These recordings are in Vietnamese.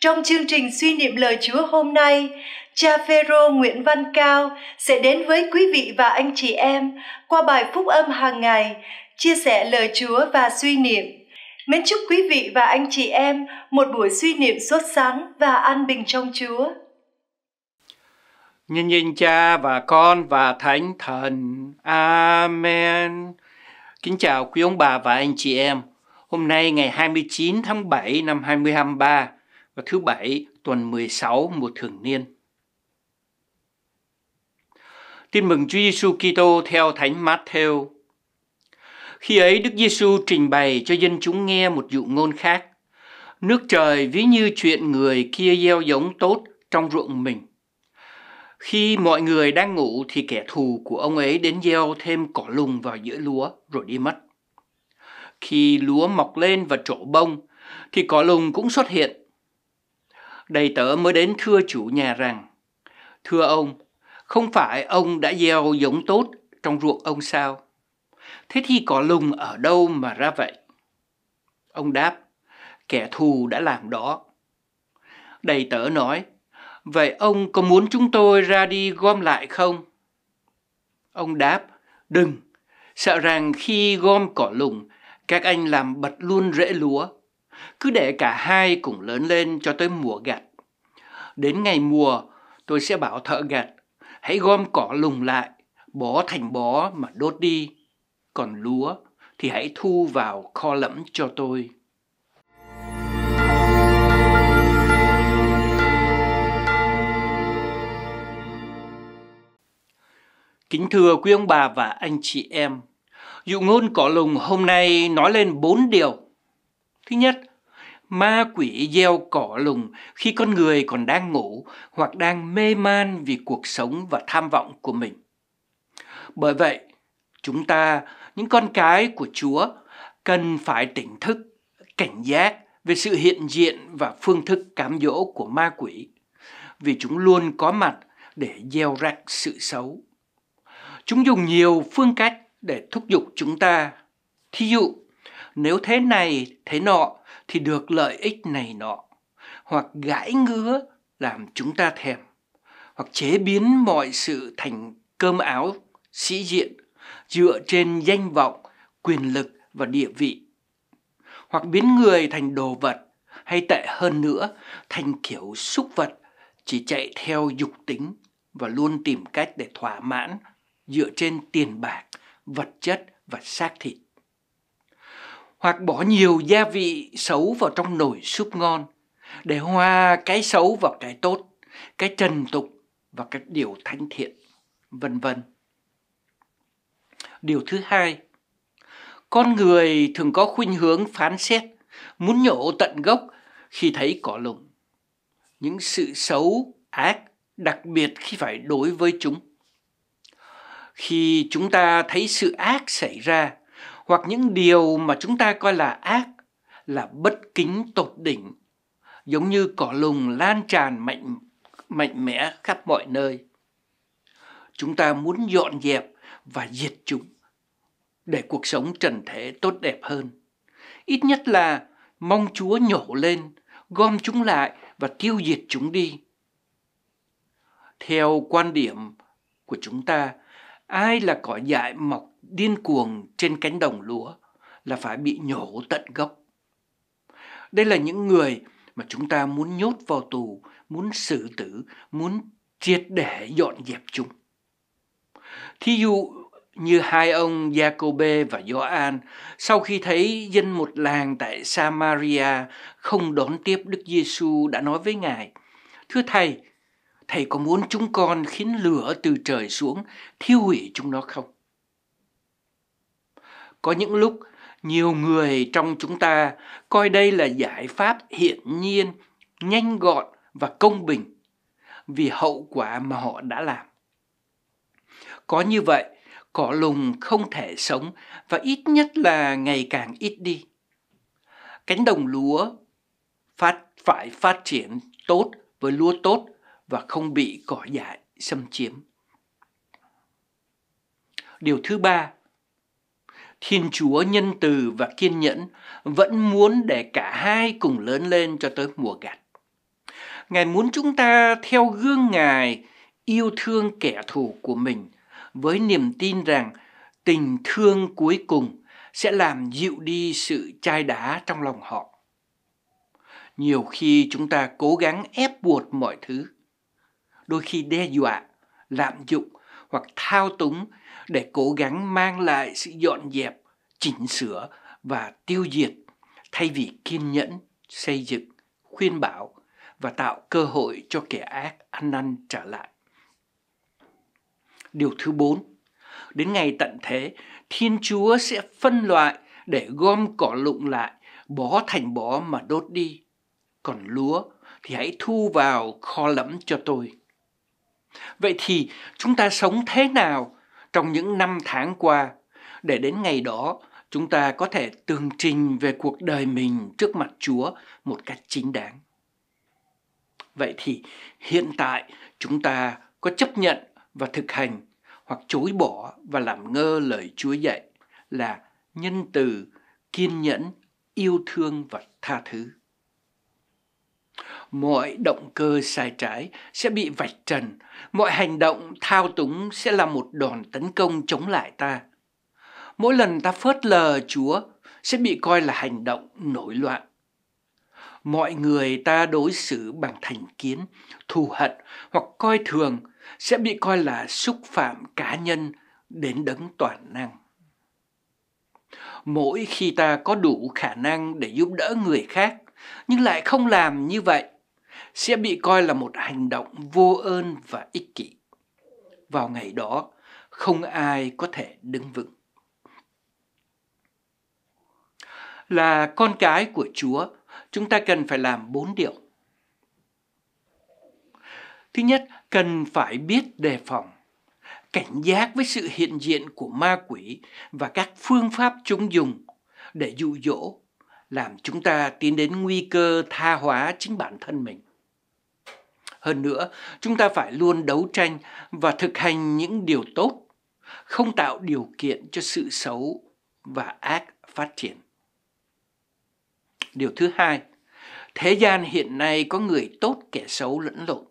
trong chương trình suy niệm lời Chúa hôm nay, cha Phêrô Nguyễn Văn Cao sẽ đến với quý vị và anh chị em qua bài phúc âm hàng ngày, chia sẻ lời Chúa và suy niệm. Mến chúc quý vị và anh chị em một buổi suy niệm sốt sáng và an bình trong Chúa. Nhân nhìn Cha và Con và Thánh Thần. Amen. Kính chào quý ông bà và anh chị em. Hôm nay ngày 29 tháng 7 năm 2023 và thứ bảy tuần 16 một thường niên. Tin mừng Chúa Giêsu Kitô theo Thánh Matthew. Khi ấy Đức Giêsu trình bày cho dân chúng nghe một dụ ngôn khác. Nước trời ví như chuyện người kia gieo giống tốt trong ruộng mình. Khi mọi người đang ngủ thì kẻ thù của ông ấy đến gieo thêm cỏ lùng vào giữa lúa rồi đi mất. Khi lúa mọc lên và trổ bông thì cỏ lùng cũng xuất hiện đầy tớ mới đến thưa chủ nhà rằng, Thưa ông, không phải ông đã gieo giống tốt trong ruộng ông sao? Thế thì có lùng ở đâu mà ra vậy? Ông đáp, kẻ thù đã làm đó. Đầy tớ nói, vậy ông có muốn chúng tôi ra đi gom lại không? Ông đáp, đừng, sợ rằng khi gom cỏ lùng, các anh làm bật luôn rễ lúa cứ để cả hai cùng lớn lên cho tới mùa gặt. Đến ngày mùa, tôi sẽ bảo thợ gặt, hãy gom cỏ lùng lại, bó thành bó mà đốt đi. Còn lúa thì hãy thu vào kho lẫm cho tôi. Kính thưa quý ông bà và anh chị em, dụ ngôn cỏ lùng hôm nay nói lên bốn điều. Thứ nhất ma quỷ gieo cỏ lùng khi con người còn đang ngủ hoặc đang mê man vì cuộc sống và tham vọng của mình. Bởi vậy, chúng ta, những con cái của Chúa, cần phải tỉnh thức, cảnh giác về sự hiện diện và phương thức cám dỗ của ma quỷ, vì chúng luôn có mặt để gieo rắc sự xấu. Chúng dùng nhiều phương cách để thúc giục chúng ta. Thí dụ, nếu thế này, thế nọ, thì được lợi ích này nọ hoặc gãi ngứa làm chúng ta thèm hoặc chế biến mọi sự thành cơm áo sĩ diện dựa trên danh vọng quyền lực và địa vị hoặc biến người thành đồ vật hay tệ hơn nữa thành kiểu súc vật chỉ chạy theo dục tính và luôn tìm cách để thỏa mãn dựa trên tiền bạc vật chất và xác thịt hoặc bỏ nhiều gia vị xấu vào trong nồi súp ngon để hòa cái xấu vào cái tốt, cái trần tục và các điều thánh thiện, vân vân. Điều thứ hai, con người thường có khuynh hướng phán xét, muốn nhổ tận gốc khi thấy cỏ lùng. Những sự xấu, ác, đặc biệt khi phải đối với chúng. Khi chúng ta thấy sự ác xảy ra, hoặc những điều mà chúng ta coi là ác là bất kính tột đỉnh giống như cỏ lùng lan tràn mạnh mạnh mẽ khắp mọi nơi chúng ta muốn dọn dẹp và diệt chúng để cuộc sống trần thế tốt đẹp hơn ít nhất là mong chúa nhổ lên gom chúng lại và tiêu diệt chúng đi theo quan điểm của chúng ta ai là cỏ dại mọc điên cuồng trên cánh đồng lúa là phải bị nhổ tận gốc. Đây là những người mà chúng ta muốn nhốt vào tù, muốn xử tử, muốn triệt để dọn dẹp chúng. Thí dụ như hai ông Jacob và Gioan sau khi thấy dân một làng tại Samaria không đón tiếp Đức Giêsu đã nói với ngài: "Thưa thầy, thầy có muốn chúng con khiến lửa từ trời xuống thiêu hủy chúng nó không?" Có những lúc nhiều người trong chúng ta coi đây là giải pháp hiển nhiên, nhanh gọn và công bình vì hậu quả mà họ đã làm. Có như vậy, cỏ lùng không thể sống và ít nhất là ngày càng ít đi. Cánh đồng lúa phát phải phát triển tốt với lúa tốt và không bị cỏ dại xâm chiếm. Điều thứ ba Thiên Chúa nhân từ và kiên nhẫn vẫn muốn để cả hai cùng lớn lên cho tới mùa gặt. Ngài muốn chúng ta theo gương Ngài yêu thương kẻ thù của mình với niềm tin rằng tình thương cuối cùng sẽ làm dịu đi sự chai đá trong lòng họ. Nhiều khi chúng ta cố gắng ép buộc mọi thứ, đôi khi đe dọa, lạm dụng hoặc thao túng để cố gắng mang lại sự dọn dẹp, chỉnh sửa và tiêu diệt thay vì kiên nhẫn, xây dựng, khuyên bảo và tạo cơ hội cho kẻ ác ăn năn trả lại. Điều thứ bốn, đến ngày tận thế, Thiên Chúa sẽ phân loại để gom cỏ lụng lại, bó thành bó mà đốt đi. Còn lúa thì hãy thu vào kho lẫm cho tôi. Vậy thì chúng ta sống thế nào trong những năm tháng qua để đến ngày đó chúng ta có thể tường trình về cuộc đời mình trước mặt Chúa một cách chính đáng. Vậy thì hiện tại chúng ta có chấp nhận và thực hành hoặc chối bỏ và làm ngơ lời Chúa dạy là nhân từ, kiên nhẫn, yêu thương và tha thứ mọi động cơ sai trái sẽ bị vạch trần, mọi hành động thao túng sẽ là một đòn tấn công chống lại ta. Mỗi lần ta phớt lờ Chúa sẽ bị coi là hành động nổi loạn. Mọi người ta đối xử bằng thành kiến, thù hận hoặc coi thường sẽ bị coi là xúc phạm cá nhân đến đấng toàn năng mỗi khi ta có đủ khả năng để giúp đỡ người khác nhưng lại không làm như vậy sẽ bị coi là một hành động vô ơn và ích kỷ. Vào ngày đó, không ai có thể đứng vững. Là con cái của Chúa, chúng ta cần phải làm bốn điều. Thứ nhất, cần phải biết đề phòng, cảnh giác với sự hiện diện của ma quỷ và các phương pháp chúng dùng để dụ dỗ, làm chúng ta tiến đến nguy cơ tha hóa chính bản thân mình. Hơn nữa, chúng ta phải luôn đấu tranh và thực hành những điều tốt, không tạo điều kiện cho sự xấu và ác phát triển. Điều thứ hai, thế gian hiện nay có người tốt kẻ xấu lẫn lộn.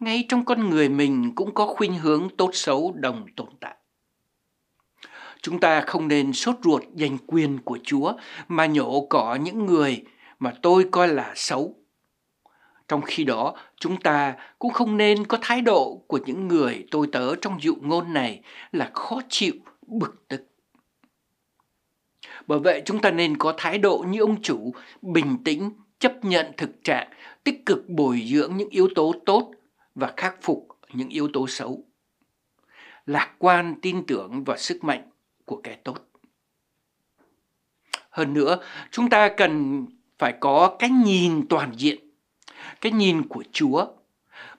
Ngay trong con người mình cũng có khuynh hướng tốt xấu đồng tồn tại. Chúng ta không nên sốt ruột giành quyền của Chúa mà nhổ cỏ những người mà tôi coi là xấu trong khi đó, chúng ta cũng không nên có thái độ của những người tôi tớ trong dụ ngôn này là khó chịu, bực tức. Bởi vậy chúng ta nên có thái độ như ông chủ, bình tĩnh, chấp nhận thực trạng, tích cực bồi dưỡng những yếu tố tốt và khắc phục những yếu tố xấu. Lạc quan tin tưởng vào sức mạnh của kẻ tốt. Hơn nữa, chúng ta cần phải có cái nhìn toàn diện cái nhìn của Chúa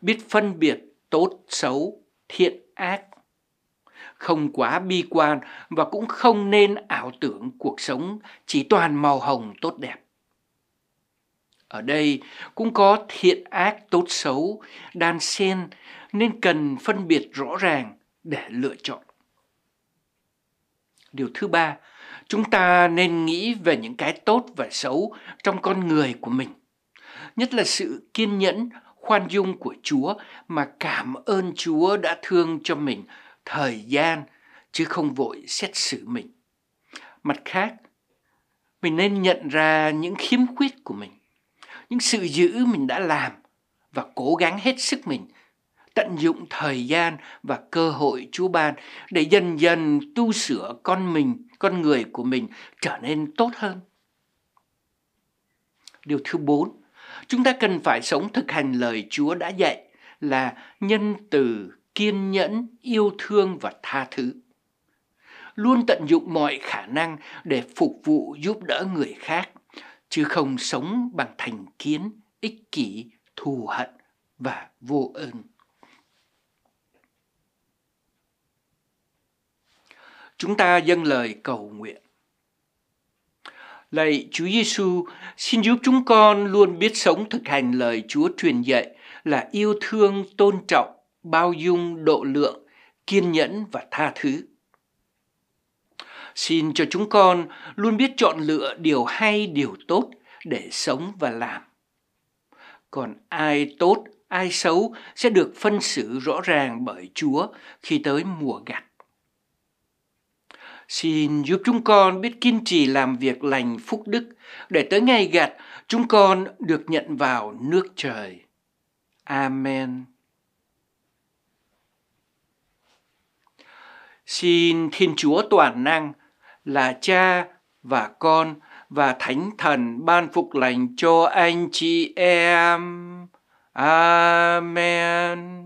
biết phân biệt tốt xấu, thiện ác. Không quá bi quan và cũng không nên ảo tưởng cuộc sống chỉ toàn màu hồng tốt đẹp. Ở đây cũng có thiện ác tốt xấu đan xen nên cần phân biệt rõ ràng để lựa chọn. Điều thứ ba, chúng ta nên nghĩ về những cái tốt và xấu trong con người của mình nhất là sự kiên nhẫn, khoan dung của Chúa mà cảm ơn Chúa đã thương cho mình thời gian chứ không vội xét xử mình. Mặt khác, mình nên nhận ra những khiếm khuyết của mình, những sự dữ mình đã làm và cố gắng hết sức mình tận dụng thời gian và cơ hội Chúa ban để dần dần tu sửa con mình, con người của mình trở nên tốt hơn. Điều thứ bốn Chúng ta cần phải sống thực hành lời Chúa đã dạy là nhân từ, kiên nhẫn, yêu thương và tha thứ. Luôn tận dụng mọi khả năng để phục vụ giúp đỡ người khác, chứ không sống bằng thành kiến, ích kỷ, thù hận và vô ơn. Chúng ta dâng lời cầu nguyện. Lạy Chúa Giêsu, xin giúp chúng con luôn biết sống thực hành lời Chúa truyền dạy là yêu thương, tôn trọng, bao dung, độ lượng, kiên nhẫn và tha thứ. Xin cho chúng con luôn biết chọn lựa điều hay, điều tốt để sống và làm. Còn ai tốt, ai xấu sẽ được phân xử rõ ràng bởi Chúa khi tới mùa gặt. Xin giúp chúng con biết kiên trì làm việc lành phúc đức, để tới ngày gặt chúng con được nhận vào nước trời. Amen. Xin Thiên Chúa Toàn Năng là Cha và Con và Thánh Thần ban phục lành cho anh chị em. Amen.